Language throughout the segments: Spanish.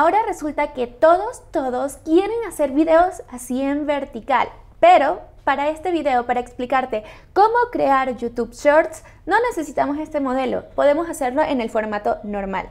Ahora resulta que todos, todos quieren hacer videos así en vertical, pero para este video, para explicarte cómo crear YouTube Shorts, no necesitamos este modelo, podemos hacerlo en el formato normal.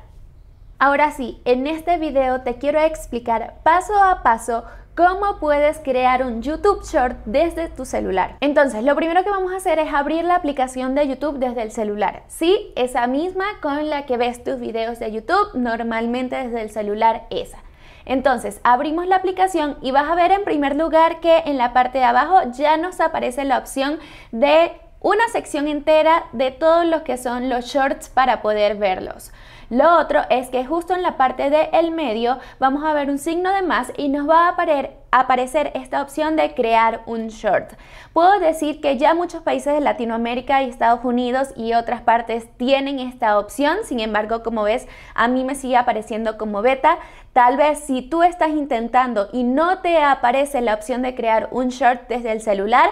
Ahora sí, en este video te quiero explicar paso a paso cómo puedes crear un YouTube Short desde tu celular. Entonces, lo primero que vamos a hacer es abrir la aplicación de YouTube desde el celular. Sí, esa misma con la que ves tus videos de YouTube, normalmente desde el celular esa. Entonces, abrimos la aplicación y vas a ver en primer lugar que en la parte de abajo ya nos aparece la opción de una sección entera de todos los que son los shorts para poder verlos. Lo otro es que justo en la parte del medio vamos a ver un signo de más y nos va a aparecer aparecer esta opción de crear un short. Puedo decir que ya muchos países de Latinoamérica y Estados Unidos y otras partes tienen esta opción, sin embargo, como ves, a mí me sigue apareciendo como beta. Tal vez si tú estás intentando y no te aparece la opción de crear un short desde el celular,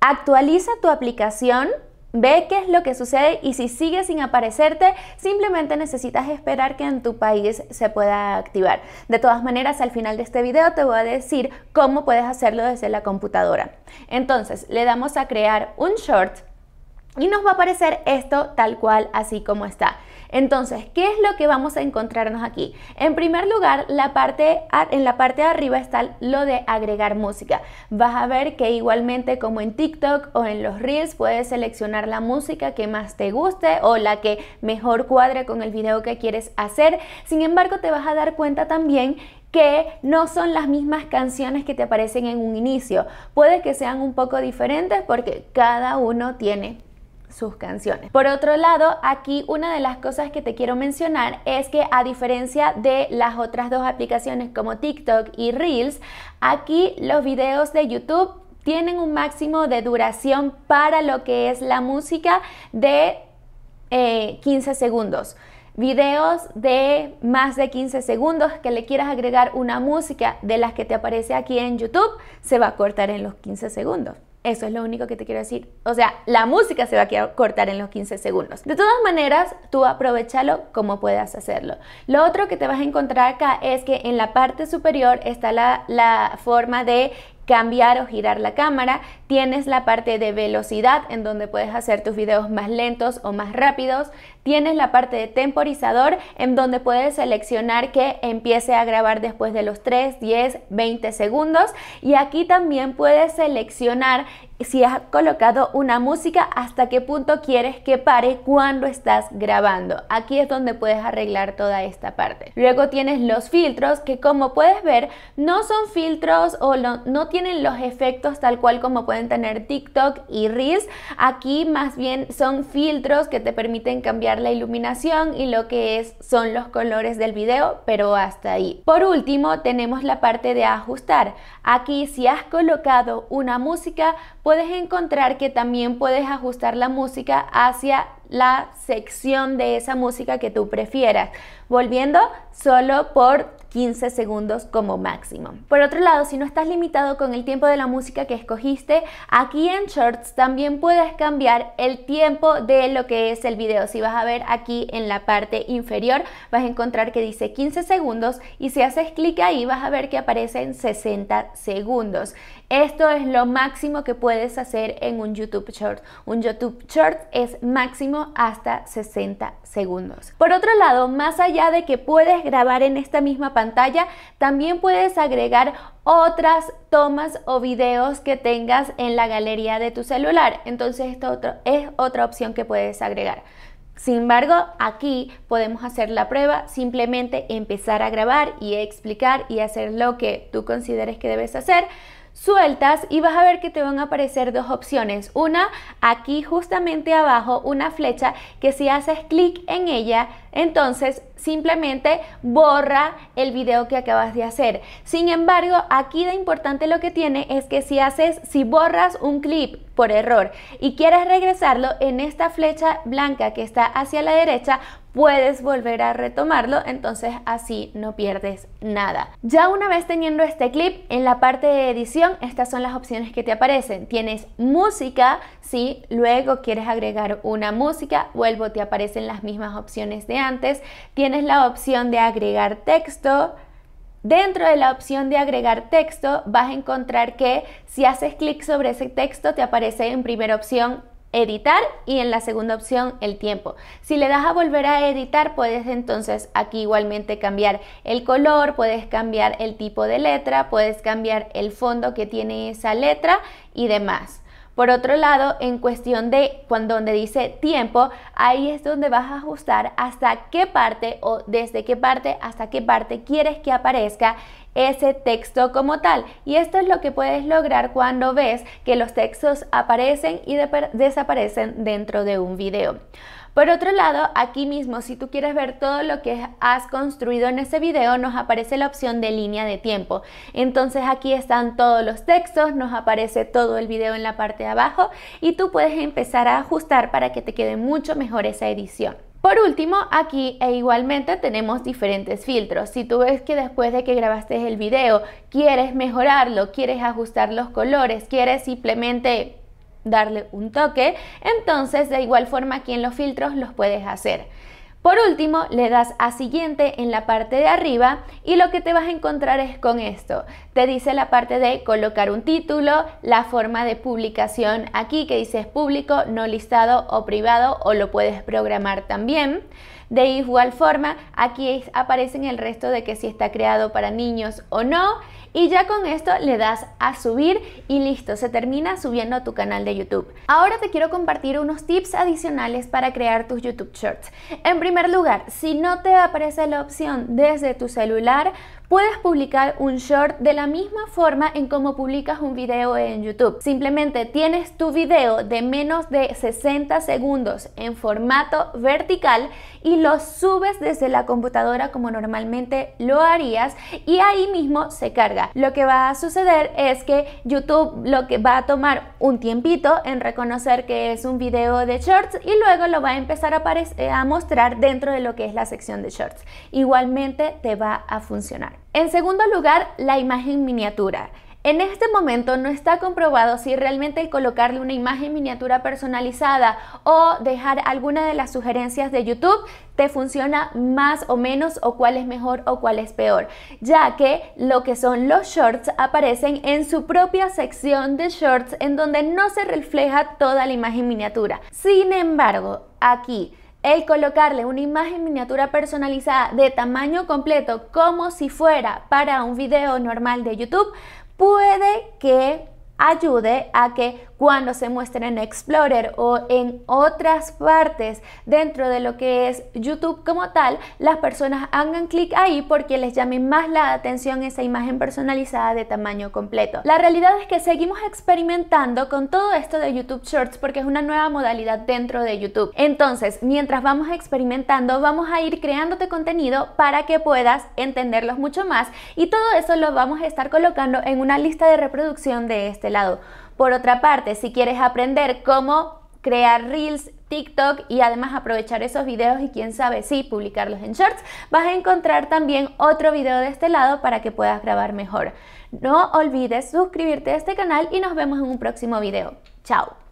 actualiza tu aplicación Ve qué es lo que sucede y si sigue sin aparecerte, simplemente necesitas esperar que en tu país se pueda activar. De todas maneras, al final de este video te voy a decir cómo puedes hacerlo desde la computadora. Entonces, le damos a crear un short y nos va a aparecer esto tal cual así como está. Entonces, ¿qué es lo que vamos a encontrarnos aquí? En primer lugar, la parte, en la parte de arriba está lo de agregar música. Vas a ver que igualmente como en TikTok o en los Reels puedes seleccionar la música que más te guste o la que mejor cuadre con el video que quieres hacer. Sin embargo, te vas a dar cuenta también que no son las mismas canciones que te aparecen en un inicio. Puede que sean un poco diferentes porque cada uno tiene sus canciones. Por otro lado, aquí una de las cosas que te quiero mencionar es que a diferencia de las otras dos aplicaciones como TikTok y Reels, aquí los videos de YouTube tienen un máximo de duración para lo que es la música de 15 eh, segundos videos de más de 15 segundos que le quieras agregar una música de las que te aparece aquí en YouTube, se va a cortar en los 15 segundos. Eso es lo único que te quiero decir. O sea, la música se va a cortar en los 15 segundos. De todas maneras, tú aprovechalo como puedas hacerlo. Lo otro que te vas a encontrar acá es que en la parte superior está la, la forma de cambiar o girar la cámara, tienes la parte de velocidad en donde puedes hacer tus videos más lentos o más rápidos, tienes la parte de temporizador en donde puedes seleccionar que empiece a grabar después de los 3, 10, 20 segundos y aquí también puedes seleccionar si has colocado una música, hasta qué punto quieres que pare cuando estás grabando. Aquí es donde puedes arreglar toda esta parte. Luego tienes los filtros que como puedes ver no son filtros o no, tienen los efectos tal cual como pueden tener TikTok y Reels. Aquí más bien son filtros que te permiten cambiar la iluminación y lo que es son los colores del video, pero hasta ahí. Por último, tenemos la parte de ajustar. Aquí si has colocado una música, puedes encontrar que también puedes ajustar la música hacia la sección de esa música que tú prefieras, volviendo solo por 15 segundos como máximo. Por otro lado, si no estás limitado con el tiempo de la música que escogiste, aquí en Shorts también puedes cambiar el tiempo de lo que es el video. Si vas a ver aquí en la parte inferior, vas a encontrar que dice 15 segundos y si haces clic ahí vas a ver que aparecen 60 segundos. Esto es lo máximo que puedes hacer en un YouTube Short. Un YouTube Short es máximo hasta 60 segundos. Por otro lado, más allá de que puedes grabar en esta misma pantalla, también puedes agregar otras tomas o videos que tengas en la galería de tu celular. Entonces esto otro, es otra opción que puedes agregar. Sin embargo, aquí podemos hacer la prueba, simplemente empezar a grabar y explicar y hacer lo que tú consideres que debes hacer sueltas y vas a ver que te van a aparecer dos opciones. Una, aquí justamente abajo, una flecha que si haces clic en ella, entonces simplemente borra el video que acabas de hacer. Sin embargo, aquí de importante lo que tiene es que si haces, si borras un clip por error y quieres regresarlo en esta flecha blanca que está hacia la derecha, puedes volver a retomarlo, entonces así no pierdes nada. Ya una vez teniendo este clip, en la parte de edición estas son las opciones que te aparecen. Tienes música, si luego quieres agregar una música, vuelvo, te aparecen las mismas opciones de antes. Tienes la opción de agregar texto, Dentro de la opción de agregar texto vas a encontrar que si haces clic sobre ese texto te aparece en primera opción editar y en la segunda opción el tiempo. Si le das a volver a editar, puedes entonces aquí igualmente cambiar el color, puedes cambiar el tipo de letra, puedes cambiar el fondo que tiene esa letra y demás. Por otro lado, en cuestión de cuando donde dice tiempo, ahí es donde vas a ajustar hasta qué parte o desde qué parte hasta qué parte quieres que aparezca ese texto como tal. Y esto es lo que puedes lograr cuando ves que los textos aparecen y desaparecen dentro de un video. Por otro lado, aquí mismo, si tú quieres ver todo lo que has construido en ese video, nos aparece la opción de línea de tiempo. Entonces aquí están todos los textos, nos aparece todo el video en la parte de abajo y tú puedes empezar a ajustar para que te quede mucho mejor esa edición. Por último, aquí e igualmente tenemos diferentes filtros. Si tú ves que después de que grabaste el video quieres mejorarlo, quieres ajustar los colores, quieres simplemente darle un toque, entonces de igual forma aquí en los filtros los puedes hacer. Por último, le das a siguiente en la parte de arriba y lo que te vas a encontrar es con esto. Te dice la parte de colocar un título, la forma de publicación aquí que dices público, no listado o privado o lo puedes programar también. De igual forma, aquí aparecen el resto de que si está creado para niños o no. Y ya con esto le das a subir y listo, se termina subiendo a tu canal de YouTube. Ahora te quiero compartir unos tips adicionales para crear tus YouTube Shorts. En primer lugar, si no te aparece la opción desde tu celular, puedes publicar un short de la misma forma en cómo publicas un video en YouTube. Simplemente tienes tu video de menos de 60 segundos en formato vertical y lo subes desde la computadora como normalmente lo harías y ahí mismo se carga. Lo que va a suceder es que YouTube lo que va a tomar un tiempito en reconocer que es un video de shorts y luego lo va a empezar a eh, mostrar dentro de lo que es la sección de shorts. Igualmente te va a funcionar. En segundo lugar, la imagen miniatura. En este momento no está comprobado si realmente el colocarle una imagen miniatura personalizada o dejar alguna de las sugerencias de YouTube te funciona más o menos o cuál es mejor o cuál es peor, ya que lo que son los shorts aparecen en su propia sección de shorts en donde no se refleja toda la imagen miniatura. Sin embargo, aquí el colocarle una imagen miniatura personalizada de tamaño completo como si fuera para un video normal de YouTube puede que ayude a que cuando se muestren en Explorer o en otras partes dentro de lo que es YouTube como tal, las personas hagan clic ahí porque les llame más la atención esa imagen personalizada de tamaño completo. La realidad es que seguimos experimentando con todo esto de YouTube Shorts porque es una nueva modalidad dentro de YouTube. Entonces, mientras vamos experimentando, vamos a ir creándote contenido para que puedas entenderlos mucho más y todo eso lo vamos a estar colocando en una lista de reproducción de este lado. Por otra parte, si quieres aprender cómo crear reels, TikTok y además aprovechar esos videos y quién sabe, sí, publicarlos en shorts, vas a encontrar también otro video de este lado para que puedas grabar mejor. No olvides suscribirte a este canal y nos vemos en un próximo video. Chao.